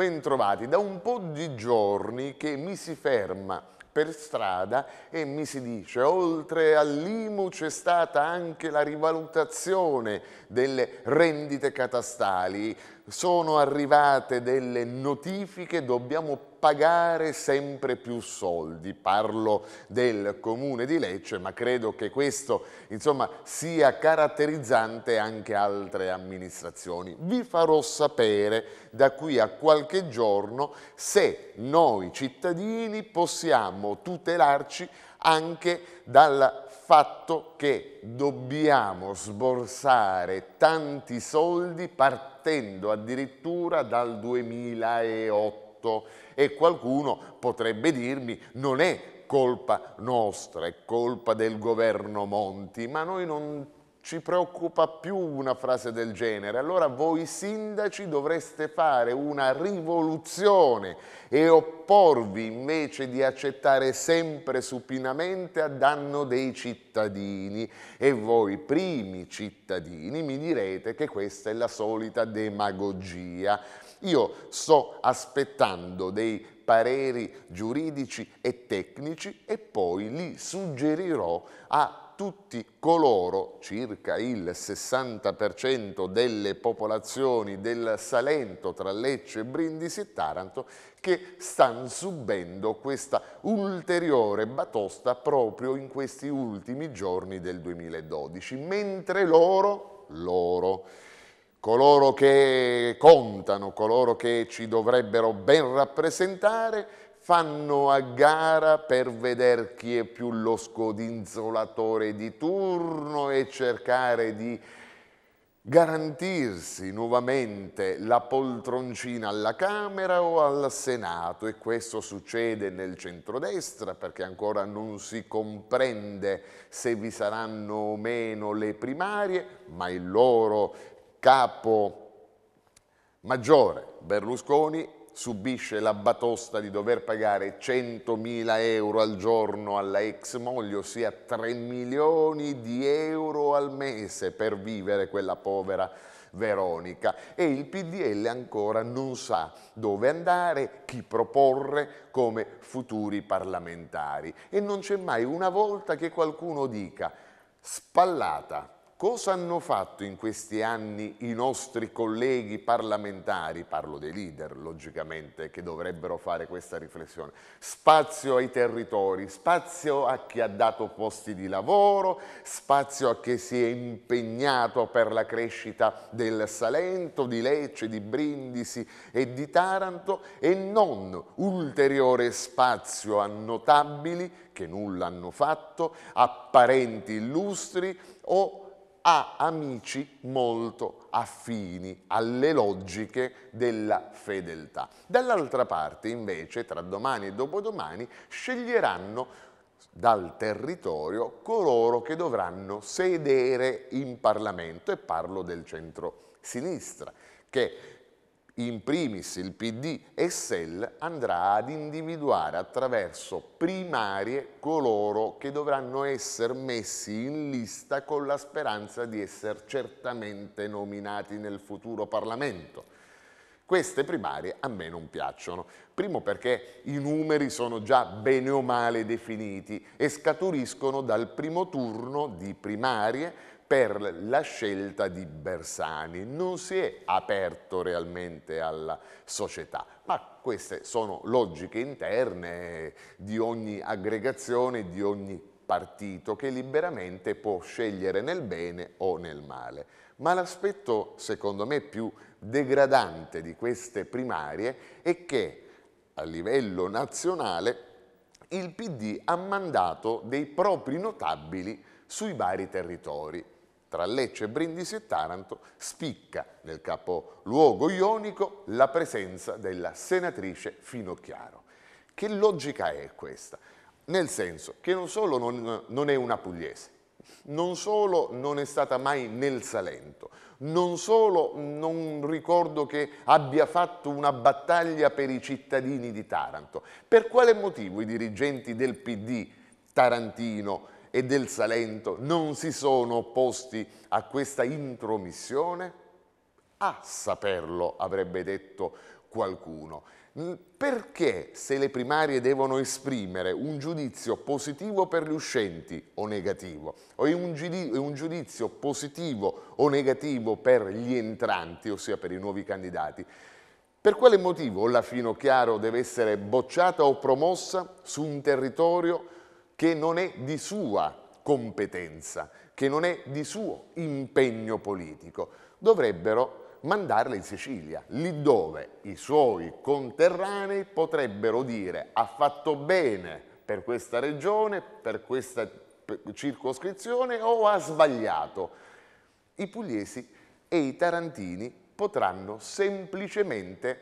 ben trovati. Da un po' di giorni che mi si ferma per strada e mi si dice oltre all'IMU c'è stata anche la rivalutazione delle rendite catastali, sono arrivate delle notifiche, dobbiamo pagare sempre più soldi. Parlo del comune di Lecce, ma credo che questo insomma, sia caratterizzante anche altre amministrazioni. Vi farò sapere da qui a qualche giorno se noi cittadini possiamo tutelarci anche dal fatto che dobbiamo sborsare tanti soldi partendo addirittura dal 2008 sotto e qualcuno potrebbe dirmi non è colpa nostra, è colpa del governo Monti, ma noi non ci preoccupa più una frase del genere, allora voi sindaci dovreste fare una rivoluzione e opporvi invece di accettare sempre supinamente a danno dei cittadini e voi primi cittadini mi direte che questa è la solita demagogia. Io sto aspettando dei pareri giuridici e tecnici e poi li suggerirò a tutti coloro, circa il 60% delle popolazioni del Salento tra Lecce, Brindisi e Taranto, che stanno subendo questa ulteriore batosta proprio in questi ultimi giorni del 2012, mentre loro, loro, coloro che contano, coloro che ci dovrebbero ben rappresentare, fanno a gara per vedere chi è più lo scodinzolatore di turno e cercare di garantirsi nuovamente la poltroncina alla Camera o al Senato e questo succede nel centrodestra perché ancora non si comprende se vi saranno o meno le primarie, ma il loro capo maggiore Berlusconi subisce la batosta di dover pagare 100.000 euro al giorno alla ex moglie, ossia 3 milioni di euro al mese per vivere quella povera Veronica e il PDL ancora non sa dove andare, chi proporre come futuri parlamentari e non c'è mai una volta che qualcuno dica spallata cosa hanno fatto in questi anni i nostri colleghi parlamentari, parlo dei leader logicamente che dovrebbero fare questa riflessione, spazio ai territori, spazio a chi ha dato posti di lavoro, spazio a chi si è impegnato per la crescita del Salento, di Lecce, di Brindisi e di Taranto e non ulteriore spazio a notabili che nulla hanno fatto, apparenti illustri o ha amici molto affini alle logiche della fedeltà. Dall'altra parte, invece, tra domani e dopodomani, sceglieranno dal territorio coloro che dovranno sedere in Parlamento, e parlo del centro-sinistra, che in primis il PD e SEL andrà ad individuare attraverso primarie coloro che dovranno essere messi in lista con la speranza di essere certamente nominati nel futuro Parlamento. Queste primarie a me non piacciono. Primo perché i numeri sono già bene o male definiti e scaturiscono dal primo turno di primarie per la scelta di Bersani, non si è aperto realmente alla società, ma queste sono logiche interne di ogni aggregazione, di ogni partito che liberamente può scegliere nel bene o nel male. Ma l'aspetto secondo me più degradante di queste primarie è che a livello nazionale il PD ha mandato dei propri notabili sui vari territori tra Lecce, Brindisi e Taranto, spicca nel capoluogo ionico la presenza della senatrice Finocchiaro. Che logica è questa? Nel senso che non solo non, non è una pugliese, non solo non è stata mai nel Salento, non solo non ricordo che abbia fatto una battaglia per i cittadini di Taranto. Per quale motivo i dirigenti del PD tarantino e del Salento non si sono opposti a questa intromissione? A saperlo, avrebbe detto qualcuno. Mm, perché se le primarie devono esprimere un giudizio positivo per gli uscenti o negativo, o un giudizio positivo o negativo per gli entranti, ossia per i nuovi candidati, per quale motivo la Finocchiaro deve essere bocciata o promossa su un territorio che non è di sua competenza, che non è di suo impegno politico, dovrebbero mandarla in Sicilia, lì dove i suoi conterranei potrebbero dire ha fatto bene per questa regione, per questa circoscrizione o ha sbagliato. I pugliesi e i tarantini potranno semplicemente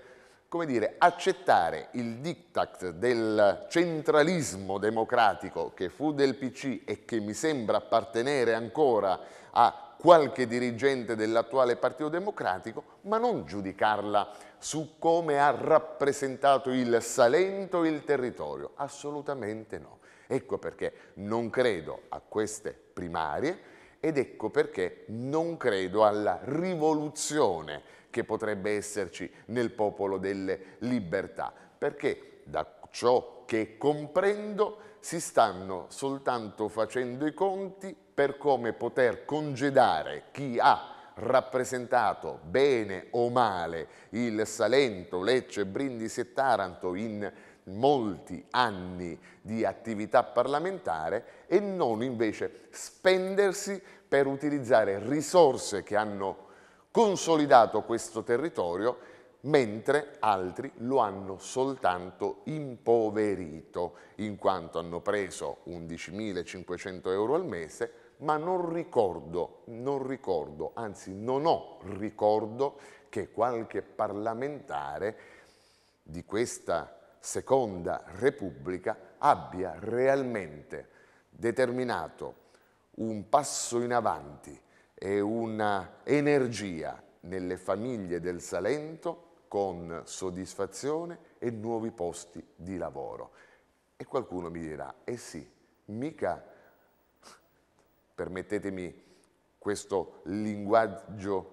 come dire, accettare il diktat del centralismo democratico che fu del PC e che mi sembra appartenere ancora a qualche dirigente dell'attuale Partito Democratico, ma non giudicarla su come ha rappresentato il Salento e il territorio. Assolutamente no. Ecco perché non credo a queste primarie ed ecco perché non credo alla rivoluzione che potrebbe esserci nel popolo delle libertà, perché da ciò che comprendo si stanno soltanto facendo i conti per come poter congedare chi ha rappresentato bene o male il Salento, Lecce, Brindisi e Taranto in molti anni di attività parlamentare e non invece spendersi per utilizzare risorse che hanno consolidato questo territorio mentre altri lo hanno soltanto impoverito, in quanto hanno preso 11.500 euro al mese, ma non ricordo, non ricordo, anzi non ho ricordo che qualche parlamentare di questa seconda Repubblica abbia realmente determinato un passo in avanti e una energia nelle famiglie del Salento con soddisfazione e nuovi posti di lavoro. E qualcuno mi dirà, eh sì, mica, permettetemi questo linguaggio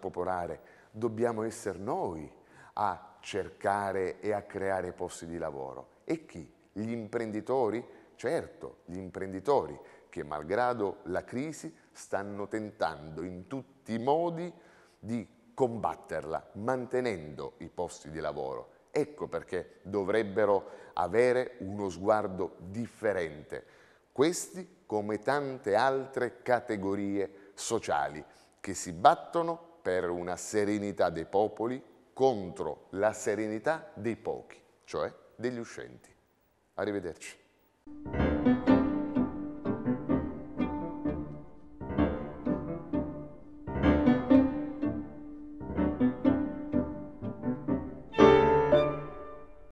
popolare, dobbiamo essere noi a cercare e a creare posti di lavoro. E chi? Gli imprenditori? Certo, gli imprenditori, che malgrado la crisi stanno tentando in tutti i modi di combatterla, mantenendo i posti di lavoro. Ecco perché dovrebbero avere uno sguardo differente. Questi come tante altre categorie sociali che si battono per una serenità dei popoli contro la serenità dei pochi, cioè degli uscenti. Arrivederci.